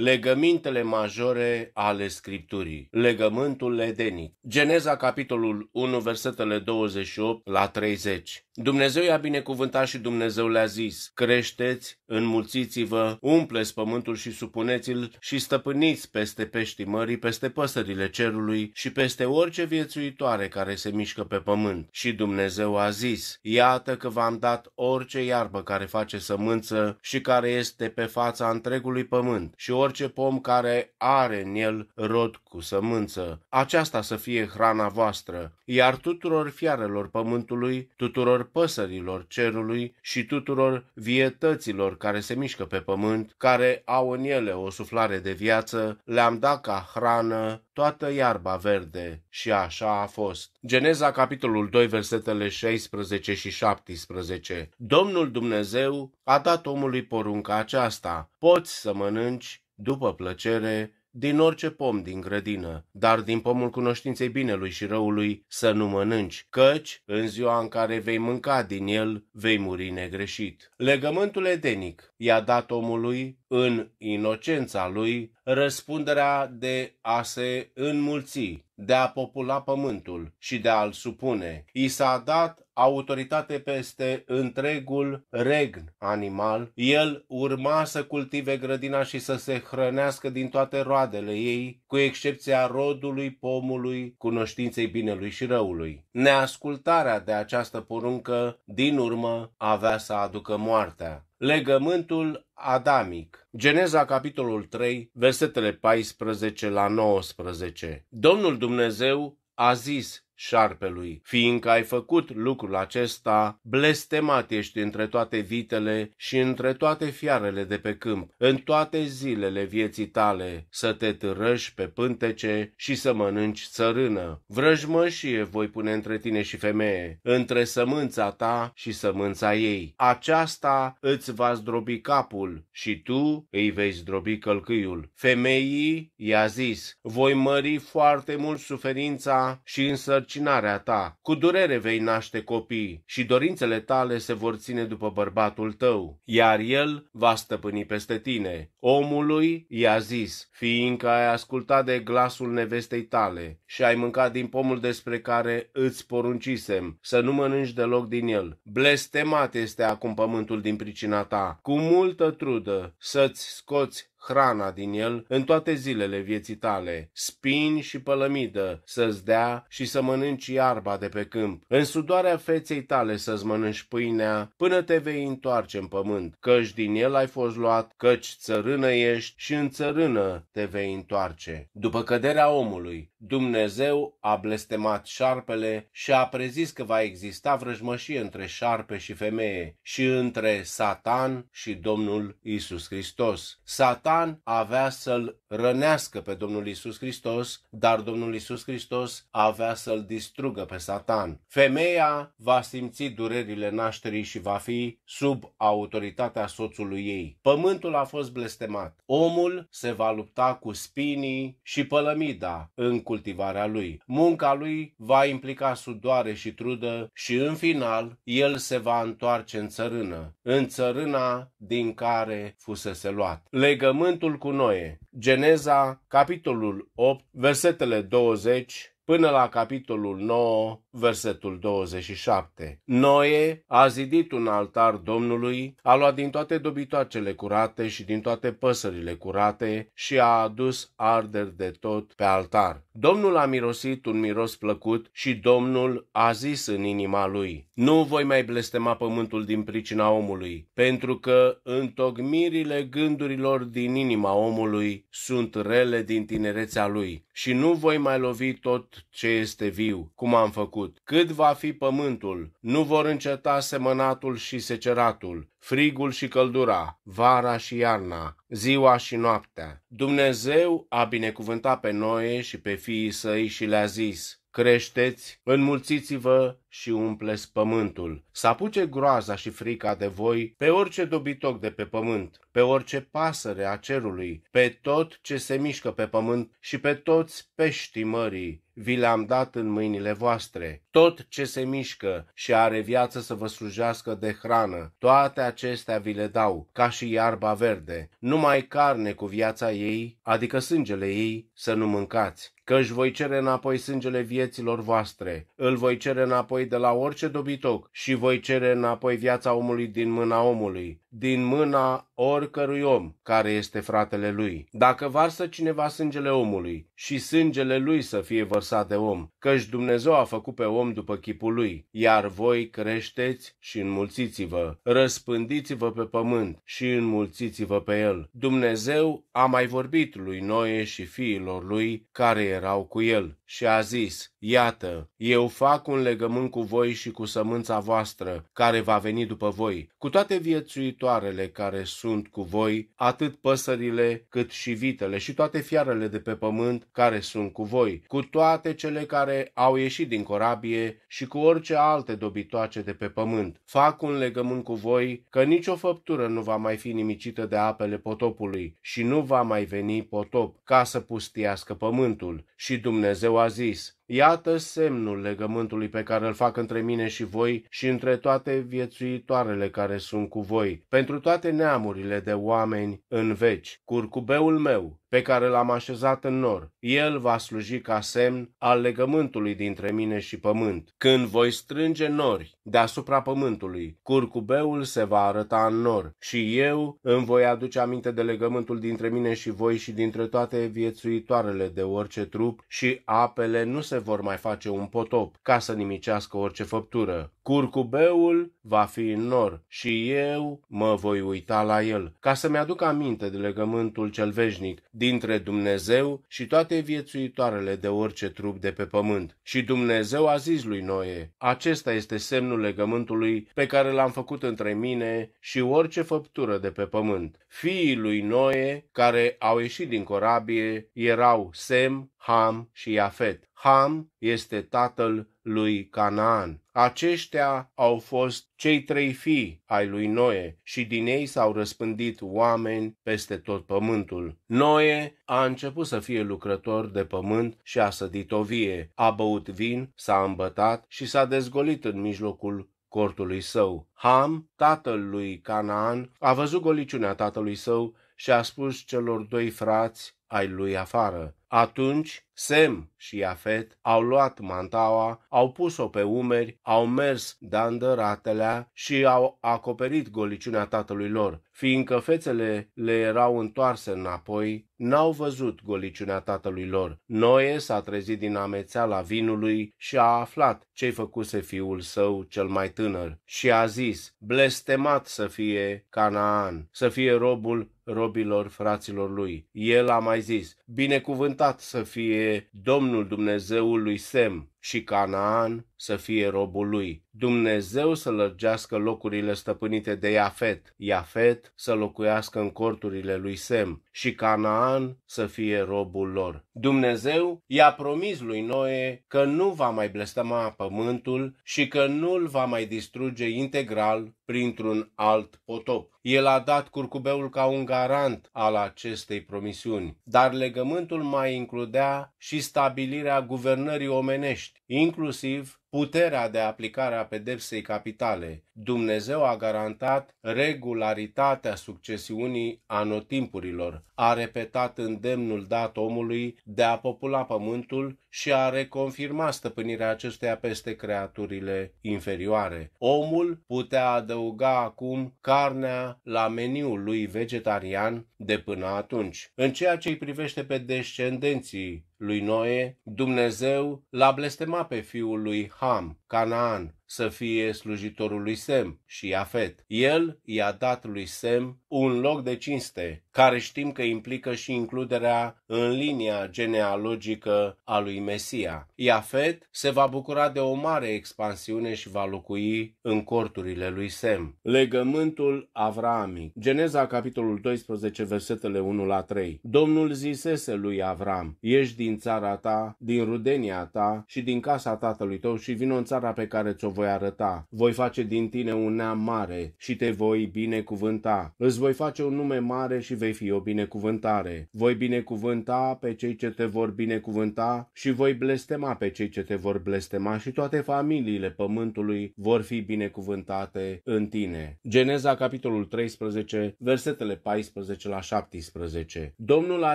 Legămintele majore ale Scripturii. Legământul edenic. Geneza, capitolul 1, versetele 28 la 30. Dumnezeu i-a binecuvântat și Dumnezeu le-a zis, creșteți, înmulțiți-vă, umpleți pământul și supuneți-l și stăpâniți peste peștii mării, peste păsările cerului și peste orice viețuitoare care se mișcă pe pământ. Și Dumnezeu a zis, iată că v-am dat orice iarbă care face sămânță și care este pe fața întregului pământ și orice pom care are în el rod cu sămânță. Aceasta să fie hrana voastră, iar tuturor fiarelor pământului, tuturor păsărilor cerului și tuturor vietăților care se mișcă pe pământ, care au în ele o suflare de viață, le-am dat ca hrană toată iarba verde. Și așa a fost. Geneza, capitolul 2, versetele 16 și 17. Domnul Dumnezeu a dat omului porunca aceasta. Poți să mănânci, după plăcere, din orice pom din grădină, dar din pomul cunoștinței binelui și răului să nu mănânci, căci în ziua în care vei mânca din el, vei muri negreșit. Legământul edenic i-a dat omului în inocența lui răspunderea de a se înmulți, de a popula pământul și de a-l supune. I s-a dat autoritate peste întregul regn animal. El urma să cultive grădina și să se hrănească din toate roadele ei, cu excepția rodului pomului, cunoștinței binelui și răului. Neascultarea de această poruncă, din urmă, avea să aducă moartea. Legământul Adamic. Geneza, capitolul 3, versetele 14 la 19. Domnul Dumnezeu a zis șarpelui, fiindcă ai făcut lucrul acesta, blestemat ești între toate vitele și între toate fiarele de pe câmp, în toate zilele vieții tale, să te târăși pe pântece și să mănânci țărână. Vrăjmășie voi pune între tine și femeie, între sămânța ta și sămânța ei. Aceasta îți va zdrobi capul și tu îi vei zdrobi călcâiul. Femeii i-a zis, voi mări foarte mult suferința și însă însărcinarea ta, cu durere vei naște copii și dorințele tale se vor ține după bărbatul tău, iar el va stăpâni peste tine. Omului i-a zis, fiindcă ai ascultat de glasul nevestei tale și ai mâncat din pomul despre care îți poruncisem să nu mănânci deloc din el. Blestemat este acum pământul din pricina ta, cu multă trudă să-ți scoți hrana din el în toate zilele vieții tale, spin și pălămidă să-ți dea și să mănânci iarba de pe câmp, în sudoarea feței tale să-ți mănânci pâinea până te vei întoarce în pământ, căci din el ai fost luat, căci țărâ țărână ești și în țărână te vei întoarce. După căderea omului, Dumnezeu a blestemat șarpele și a prezis că va exista vrăjmășie între șarpe și femeie și între Satan și Domnul Isus Hristos. Satan avea să-l rănească pe Domnul Isus Hristos, dar Domnul Isus Hristos avea să-l distrugă pe Satan. Femeia va simți durerile nașterii și va fi sub autoritatea soțului ei. Pământul a fost blestemat blestemat. Omul se va lupta cu spinii și pălămida în cultivarea lui. Munca lui va implica sudoare și trudă și în final el se va întoarce în țărână, în țărâna din care fusese luat. Legământul cu Noe, Geneza, capitolul 8, versetele 20 până la capitolul 9, versetul 27. Noe a zidit un altar Domnului, a luat din toate dobitoacele curate și din toate păsările curate și a adus arderi de tot pe altar. Domnul a mirosit un miros plăcut și Domnul a zis în inima lui, Nu voi mai blestema pământul din pricina omului, pentru că întocmirile gândurilor din inima omului sunt rele din tinerețea lui și nu voi mai lovi tot ce este viu, cum am făcut început. Cât va fi pământul, nu vor înceta semănatul și seceratul, frigul și căldura, vara și iarna, ziua și noaptea. Dumnezeu a binecuvântat pe Noe și pe fiii săi și le-a zis, creșteți, înmulțiți-vă și umpleți pământul. Să apuce groaza și frica de voi pe orice dobitoc de pe pământ, pe orice pasăre a cerului, pe tot ce se mișcă pe pământ și pe toți peștii mării. Vi le-am dat în mâinile voastre. Tot ce se mișcă și are viață să vă slujească de hrană, toate acestea vi le dau, ca și iarba verde. Numai carne cu viața ei, adică sângele ei, să nu mâncați că își voi cere înapoi sângele vieților voastre, îl voi cere înapoi de la orice dobitoc și voi cere înapoi viața omului din mâna omului din mâna oricărui om care este fratele lui. Dacă varsă cineva sângele omului și sângele lui să fie vărsat de om, căci Dumnezeu a făcut pe om după chipul lui, iar voi creșteți și înmulțiți-vă, răspândiți-vă pe pământ și înmulțiți-vă pe el. Dumnezeu a mai vorbit lui Noe și fiilor lui care erau cu el și a zis, Iată, eu fac un legământ cu voi și cu sămânța voastră, care va veni după voi, cu toate viețuitoarele care sunt cu voi, atât păsările cât și vitele și toate fiarele de pe pământ care sunt cu voi, cu toate cele care au ieșit din corabie și cu orice alte dobitoace de pe pământ. Fac un legământ cu voi că nicio făptură nu va mai fi nimicită de apele potopului și nu va mai veni potop ca să pustiască pământul și Dumnezeu Oasis Iată semnul legământului pe care îl fac între mine și voi și între toate viețuitoarele care sunt cu voi, pentru toate neamurile de oameni în veci. Curcubeul meu, pe care l-am așezat în nor, el va sluji ca semn al legământului dintre mine și pământ. Când voi strânge nori deasupra pământului, curcubeul se va arăta în nor și eu îmi voi aduce aminte de legământul dintre mine și voi și dintre toate viețuitoarele de orice trup și apele nu se se vor mai face un potop ca să nimicească orice făptură. Curcubeul va fi în nor și eu mă voi uita la el, ca să-mi aduc aminte de legământul cel veșnic dintre Dumnezeu și toate viețuitoarele de orice trup de pe pământ. Și Dumnezeu a zis lui Noe, acesta este semnul legământului pe care l-am făcut între mine și orice făptură de pe pământ. Fiii lui Noe, care au ieșit din corabie, erau Sem, Ham și Iafet. Ham este tatăl lui Canaan. Aceștia au fost cei trei fii ai lui Noe și din ei s-au răspândit oameni peste tot pământul. Noe a început să fie lucrător de pământ și a sădit o vie, a băut vin, s-a îmbătat și s-a dezgolit în mijlocul cortului său. Ham, tatăl lui Canaan, a văzut goliciunea tatălui său și a spus celor doi frați ai lui afară. Atunci Sem și Afet au luat mantaua, au pus-o pe umeri, au mers dandăratelea și au acoperit goliciunea tatălui lor, fiindcă fețele le erau întoarse înapoi, n-au văzut goliciunea tatălui lor. Noe s-a trezit din amețeala vinului și a aflat ce-i făcuse fiul său cel mai tânăr și a zis, blestemat să fie Canaan, să fie robul robilor fraților lui. El a mai zis, binecuvântat să fie Domnul Dumnezeul lui Sem, și Canaan să fie robul lui. Dumnezeu să lărgească locurile stăpânite de Iafet, Iafet să locuiască în corturile lui Sem și Canaan să fie robul lor. Dumnezeu i-a promis lui Noe că nu va mai blestema pământul și că nu îl va mai distruge integral printr-un alt potop. El a dat curcubeul ca un garant al acestei promisiuni, dar legământul mai includea și stabilirea guvernării omenești inclusive puterea de aplicare a pedepsei capitale. Dumnezeu a garantat regularitatea succesiunii anotimpurilor, a repetat îndemnul dat omului de a popula pământul și a reconfirma stăpânirea acesteia peste creaturile inferioare. Omul putea adăuga acum carnea la meniul lui vegetarian de până atunci. În ceea ce îi privește pe descendenții lui Noe, Dumnezeu l-a blestemat pe fiul lui खाम कानान să fie slujitorul lui Sem și Iafet. El i-a dat lui Sem un loc de cinste, care știm că implică și includerea în linia genealogică a lui Mesia. Iafet se va bucura de o mare expansiune și va locui în corturile lui Sem. Legământul Avramic Geneza, capitolul 12, versetele 1 la 3 Domnul zisese lui Avram, ieși din țara ta, din rudenia ta și din casa tatălui tău și vin în țara pe care ți-o voi arăta. Voi face din tine un neam mare și te voi binecuvânta. Îți voi face un nume mare și vei fi o binecuvântare. Voi binecuvânta pe cei ce te vor binecuvânta și voi blestema pe cei ce te vor blestema și toate familiile pământului vor fi binecuvântate în tine. Geneza, capitolul 13, versetele 14 la 17. Domnul a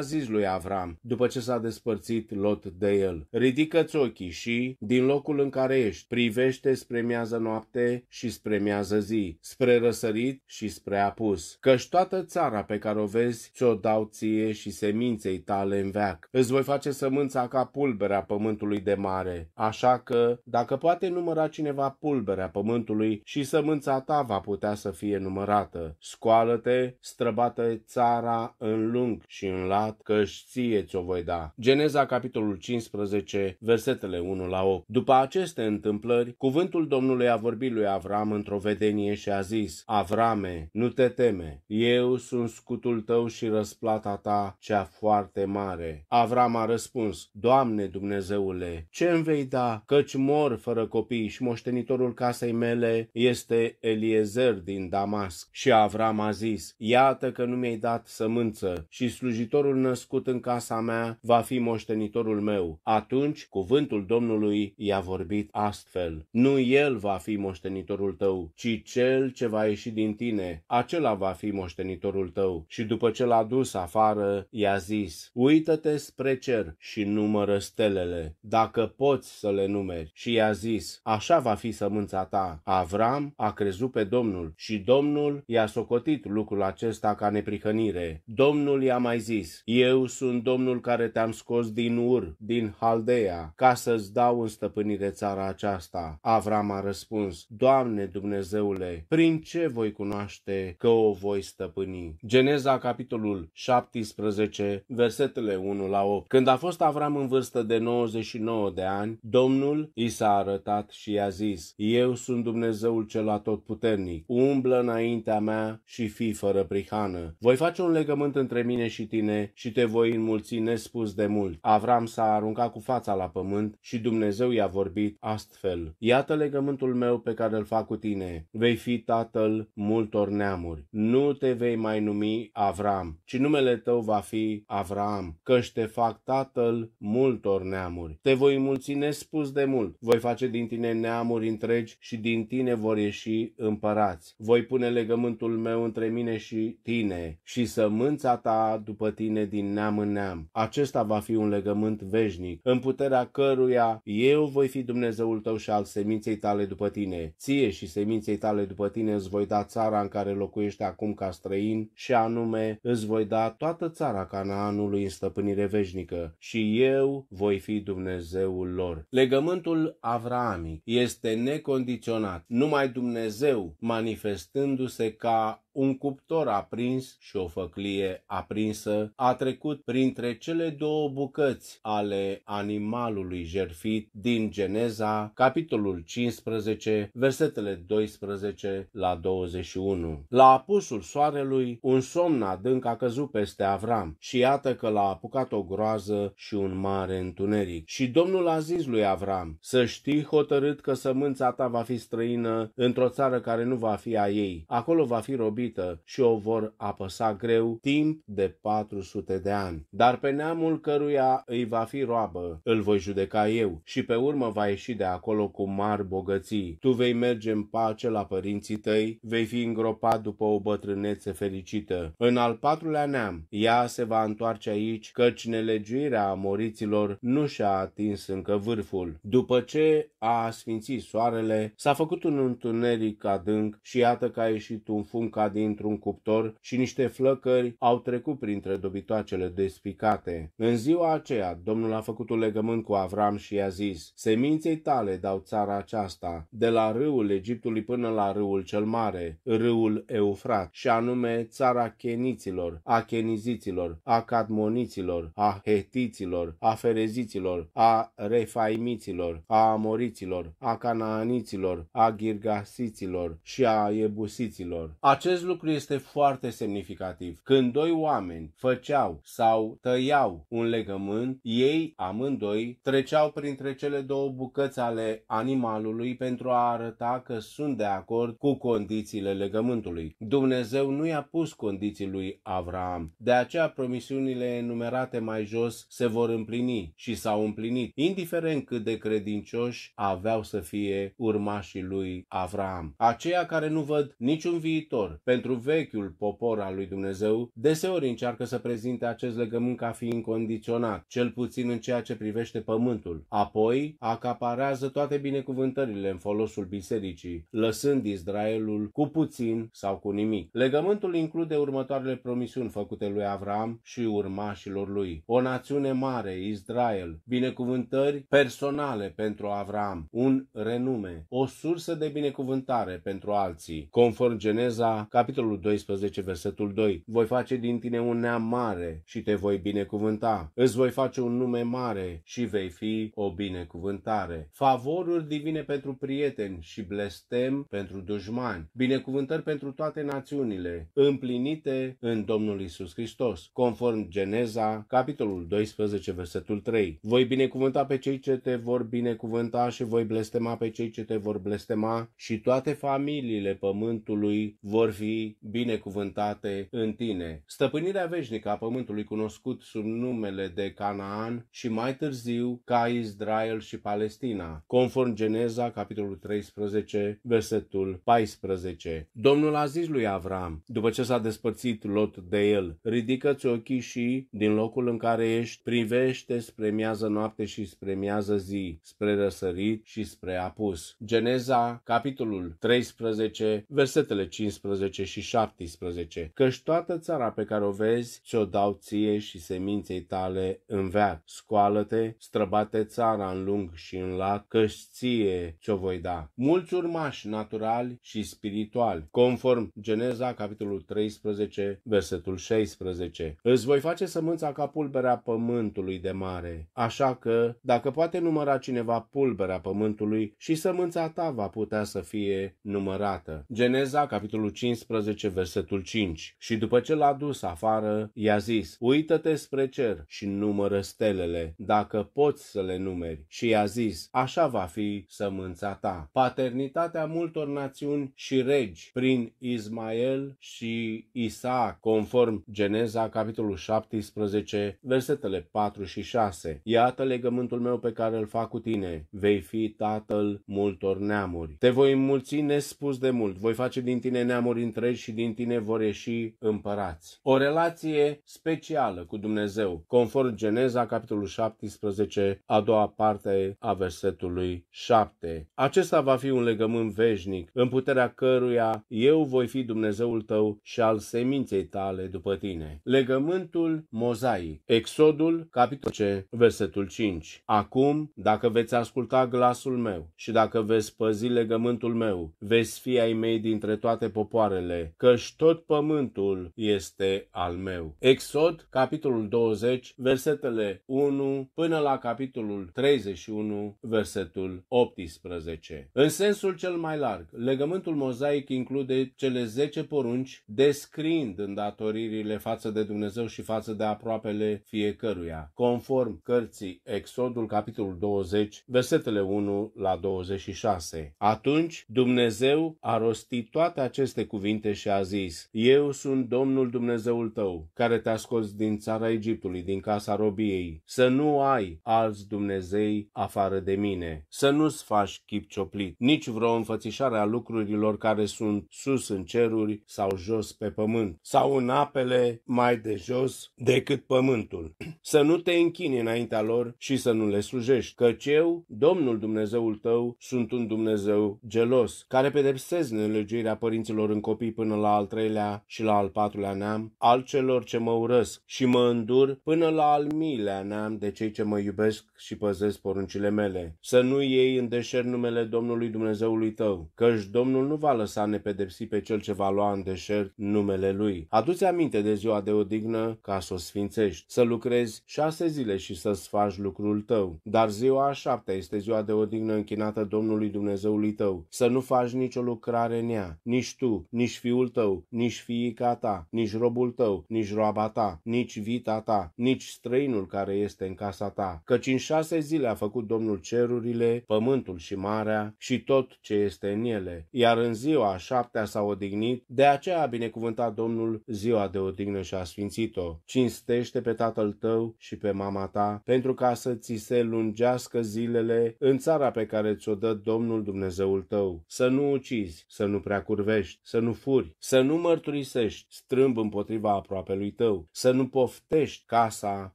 zis lui Avram, după ce s-a despărțit Lot de el, ridică-ți ochii și, din locul în care ești, privește spre spre miază noapte și spre miază zi, spre răsărit și spre apus. Căci toată țara pe care o vezi, ți-o dau ție și seminței tale în veac. Îți voi face sămânța ca pulberea pământului de mare, așa că, dacă poate număra cineva pulberea pământului și sămânța ta va putea să fie numărată. Scoală-te, străbată țara în lung și în lat, căci ție ți-o voi da. Geneza, capitolul 15, versetele 1 la 8. După aceste întâmplări, cuvântul Cuvântul Domnului a vorbit lui Avram într-o vedenie și a zis, Avrame, nu te teme, eu sunt scutul tău și răsplata ta cea foarte mare. Avram a răspuns, Doamne Dumnezeule, ce îmi vei da, căci mor fără copii și moștenitorul casei mele este Eliezer din Damasc. Și Avram a zis, iată că nu mi-ai dat sămânță și slujitorul născut în casa mea va fi moștenitorul meu. Atunci cuvântul Domnului i-a vorbit astfel, nu el va fi moștenitorul tău, ci cel ce va ieși din tine, acela va fi moștenitorul tău. Și după ce l-a dus afară, i-a zis, uită-te spre cer și numără stelele, dacă poți să le numeri. Și i-a zis, așa va fi sămânța ta. Avram a crezut pe Domnul și Domnul i-a socotit lucrul acesta ca neprihănire. Domnul i-a mai zis, eu sunt Domnul care te-am scos din Ur, din Haldea, ca să-ți dau în stăpânire țara aceasta. Avram Avram a răspuns, Doamne Dumnezeule, prin ce voi cunoaște că o voi stăpâni? Geneza, capitolul 17, versetele 1 la 8. Când a fost Avram în vârstă de 99 de ani, Domnul i s-a arătat și i-a zis, Eu sunt Dumnezeul cel atotputernic, umblă înaintea mea și fi fără prihană. Voi face un legământ între mine și tine și te voi înmulți nespus de mult. Avram s-a aruncat cu fața la pământ și Dumnezeu i-a vorbit astfel. Iată legământul legământul meu pe care îl fac cu tine. Vei fi tatăl multor neamuri. Nu te vei mai numi Avram, ci numele tău va fi Avram, căci te fac tatăl multor neamuri. Te voi mulți nespus de mult. Voi face din tine neamuri întregi și din tine vor ieși împărați. Voi pune legământul meu între mine și tine și sămânța ta după tine din neam în neam. Acesta va fi un legământ veșnic, în puterea căruia eu voi fi Dumnezeul tău și al seminței tale după tine. Ție și seminței tale după tine îți voi da țara în care locuiești acum ca străin și anume îți voi da toată țara Canaanului în stăpânire veșnică și eu voi fi Dumnezeul lor. Legământul Avraamic este necondiționat. Numai Dumnezeu manifestându-se ca un cuptor aprins și o făclie aprinsă a trecut printre cele două bucăți ale animalului jerfit din Geneza, capitolul 15, versetele 12 la 21. La apusul soarelui, un somn adânc a căzut peste Avram și iată că l-a apucat o groază și un mare întuneric. Și Domnul a zis lui Avram, să știi hotărât că sămânța ta va fi străină într-o țară care nu va fi a ei. Acolo va fi robit slăbită și o vor apăsa greu timp de 400 de ani. Dar pe neamul căruia îi va fi roabă, îl voi judeca eu și pe urmă va ieși de acolo cu mari bogății. Tu vei merge în pace la părinții tăi, vei fi îngropat după o bătrânețe fericită. În al patrulea neam, ea se va întoarce aici, căci nelegiuirea moriților nu și-a atins încă vârful. După ce a sfințit soarele, s-a făcut un întuneric adânc și iată că a ieșit un fum ca dintr-un cuptor și niște flăcări au trecut printre dobitoacele despicate. În ziua aceea, Domnul a făcut un legământ cu Avram și i-a zis, Seminței tale dau țara aceasta, de la râul Egiptului până la râul cel mare, râul Eufrat, și anume țara Cheniților, a Cheniziților, a Cadmoniților, a Hetiților, a Fereziților, a Refaimiților, a Amoriților, a Canaaniților, a Girgasiților și a Ebusiților. Acest acest lucru este foarte semnificativ. Când doi oameni făceau sau tăiau un legământ, ei amândoi treceau printre cele două bucăți ale animalului pentru a arăta că sunt de acord cu condițiile legământului. Dumnezeu nu i-a pus condiții lui Avram. De aceea promisiunile enumerate mai jos se vor împlini și s-au împlinit, indiferent cât de credincioși aveau să fie urmașii lui Avram. Aceia care nu văd niciun viitor pentru vechiul popor al lui Dumnezeu, deseori încearcă să prezinte acest legământ ca fiind condiționat, cel puțin în ceea ce privește pământul. Apoi, acaparează toate binecuvântările în folosul bisericii, lăsând Israelul cu puțin sau cu nimic. Legământul include următoarele promisiuni făcute lui Avram și urmașilor lui. O națiune mare, Israel, binecuvântări personale pentru Avram, un renume, o sursă de binecuvântare pentru alții, conform Geneza, Capitolul 12, versetul 2. Voi face din tine un neam mare și te voi binecuvânta. Îți voi face un nume mare și vei fi o binecuvântare. Favoruri divine pentru prieteni și blestem pentru dușmani. Binecuvântări pentru toate națiunile, împlinite în Domnul Isus Hristos, conform Geneza, capitolul 12, versetul 3. Voi binecuvânta pe cei ce te vor binecuvânta și voi blestema pe cei ce te vor blestema și toate familiile pământului vor fi fi binecuvântate în tine. Stăpânirea veșnică a pământului cunoscut sub numele de Canaan și mai târziu ca Israel și Palestina, conform Geneza, capitolul 13, versetul 14. Domnul a zis lui Avram, după ce s-a despărțit Lot de el, ridică-ți ochii și, din locul în care ești, privește spre miază noapte și spre miază zi, spre răsărit și spre apus. Geneza, capitolul 13, versetele 15 15 și 17, căci toată țara pe care o vezi ți-o dau ție și seminței tale în veac. Scoală-te, străbate țara în lung și în lat, căci ție ți-o voi da. Mulți urmași naturali și spirituali, conform Geneza, capitolul 13, versetul 16. Îți voi face sămânța ca pulberea pământului de mare, așa că, dacă poate număra cineva pulberea pământului și sămânța ta va putea să fie numărată. Geneza, capitolul 15, 13, versetul 5. Și după ce l-a dus afară, i-a zis, uită-te spre cer și numără stelele, dacă poți să le numeri. Și i-a zis, așa va fi sămânța ta. Paternitatea multor națiuni și regi prin Ismael și Isaac, conform Geneza, capitolul 17, versetele 4 și 6. Iată legământul meu pe care îl fac cu tine. Vei fi tatăl multor neamuri. Te voi înmulți nespus de mult. Voi face din tine neamuri întregi și din tine vor ieși împărați. O relație specială cu Dumnezeu, conform Geneza, capitolul 17, a doua parte a versetului 7. Acesta va fi un legământ veșnic, în puterea căruia eu voi fi Dumnezeul tău și al seminței tale după tine. Legământul mozaic. Exodul, capitolul 10, versetul 5. Acum, dacă veți asculta glasul meu și dacă veți păzi legământul meu, veți fi ai mei dintre toate popoarele soarele, căci tot pământul este al meu. Exod, capitolul 20, versetele 1 până la capitolul 31, versetul 18. În sensul cel mai larg, legământul mozaic include cele 10 porunci, descriind îndatoririle față de Dumnezeu și față de aproapele fiecăruia, conform cărții Exodul, capitolul 20, versetele 1 la 26. Atunci Dumnezeu a rostit toate aceste cuvinte cuvinte și a zis, Eu sunt Domnul Dumnezeul tău, care te-a scos din țara Egiptului, din casa robiei. Să nu ai alți Dumnezei afară de mine. Să nu-ți faci chip cioplit, nici vreo înfățișare a lucrurilor care sunt sus în ceruri sau jos pe pământ, sau în apele mai de jos decât pământul. Să nu te închini înaintea lor și să nu le slujești, căci eu, Domnul Dumnezeul tău, sunt un Dumnezeu gelos, care pedepsez nelegirea părinților în copii copii până la al treilea și la al patrulea neam, al celor ce mă urăsc și mă îndur până la al miilea neam de cei ce mă iubesc și păzesc poruncile mele. Să nu iei în deșert numele Domnului Dumnezeului tău, căci Domnul nu va lăsa nepedepsit pe cel ce va lua în deșert numele lui. Aduți aminte de ziua de odihnă ca să o sfințești, să lucrezi șase zile și să-ți faci lucrul tău. Dar ziua a șaptea este ziua de odihnă închinată Domnului Dumnezeului tău. Să nu faci nicio lucrare în ea, nici tu, nici nici fiul tău, nici fiica ta, nici robul tău, nici roaba ta, nici vita ta, nici străinul care este în casa ta, căci în șase zile a făcut Domnul cerurile, pământul și marea și tot ce este în ele, iar în ziua a șaptea s-a odihnit, de aceea a binecuvântat Domnul ziua de odihnă și a sfințit-o. Cinstește pe tatăl tău și pe mama ta, pentru ca să ți se lungească zilele în țara pe care ți-o dă Domnul Dumnezeul tău. Să nu ucizi, să nu prea curvești, să nu furi, să nu mărturisești strâmb împotriva aproapelui tău, să nu poftești casa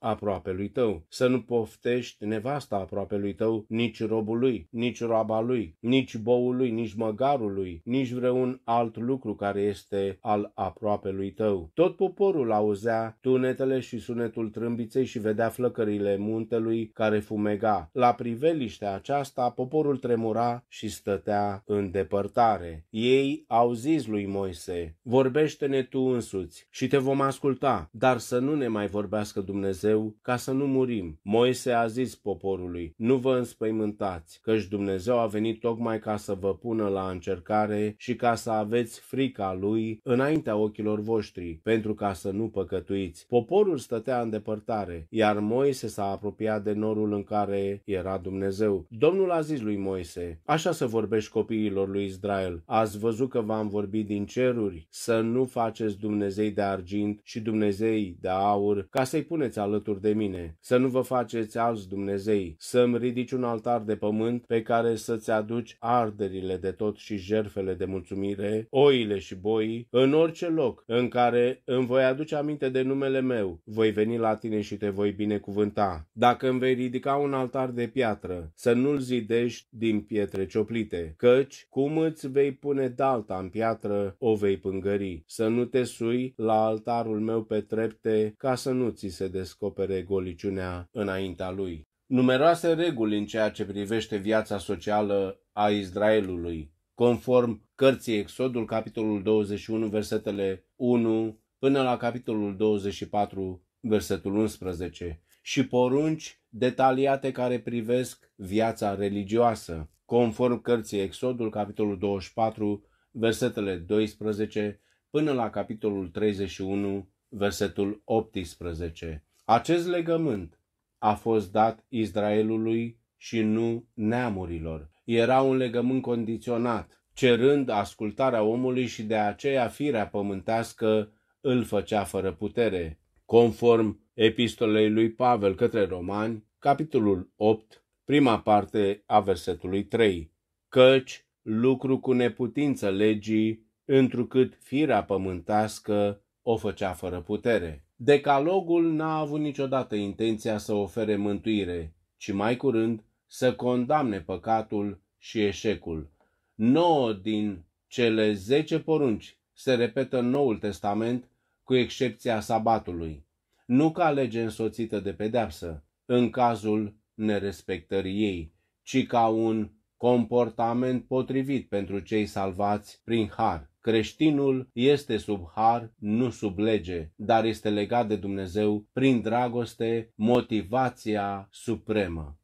aproapelui tău, să nu poftești nevasta aproapelui tău, nici robului, nici roaba lui, nici lui, nici lui, nici vreun alt lucru care este al aproapelui tău. Tot poporul auzea tunetele și sunetul trâmbiței și vedea flăcările muntelui care fumega. La priveliștea aceasta, poporul tremura și stătea în depărtare. Ei au zis lui Moise, vorbește-ne tu însuți și te vom asculta, dar să nu ne mai vorbească Dumnezeu ca să nu murim. Moise a zis poporului, nu vă înspăimântați, căci Dumnezeu a venit tocmai ca să vă pună la încercare și ca să aveți frica lui înaintea ochilor voștri, pentru ca să nu păcătuiți. Poporul stătea în depărtare, iar Moise s-a apropiat de norul în care era Dumnezeu. Domnul a zis lui Moise, așa să vorbești copiilor lui Israel, ați văzut că v-am vorbit din din ceruri, să nu faceți Dumnezei de argint și Dumnezei de aur, ca să-i puneți alături de mine, să nu vă faceți alți Dumnezei, să-mi ridici un altar de pământ pe care să-ți aduci arderile de tot și jerfele de mulțumire, oile și boii, în orice loc în care îmi voi aduce aminte de numele meu, voi veni la tine și te voi binecuvânta. Dacă îmi vei ridica un altar de piatră, să nu-l zidești din pietre cioplite, căci cum îți vei pune dalta în piatră, o vei pângări. Să nu te sui la altarul meu pe trepte ca să nu ți se descopere goliciunea înaintea lui. Numeroase reguli în ceea ce privește viața socială a Israelului, conform cărții Exodul, capitolul 21, versetele 1 până la capitolul 24, versetul 11, și porunci detaliate care privesc viața religioasă, conform cărții Exodul, capitolul 24, versetele 12 până la capitolul 31, versetul 18. Acest legământ a fost dat Israelului și nu neamurilor. Era un legământ condiționat, cerând ascultarea omului și de aceea firea pământească îl făcea fără putere, conform epistolei lui Pavel către Romani, capitolul 8, prima parte a versetului 3. Căci lucru cu neputință legii, întrucât firea pământească o făcea fără putere. Decalogul n-a avut niciodată intenția să ofere mântuire, ci mai curând să condamne păcatul și eșecul. Nouă din cele zece porunci se repetă în Noul Testament, cu excepția sabatului, nu ca lege însoțită de pedeapsă, în cazul nerespectării ei, ci ca un comportament potrivit pentru cei salvați prin har. Creștinul este sub har, nu sub lege, dar este legat de Dumnezeu prin dragoste, motivația supremă.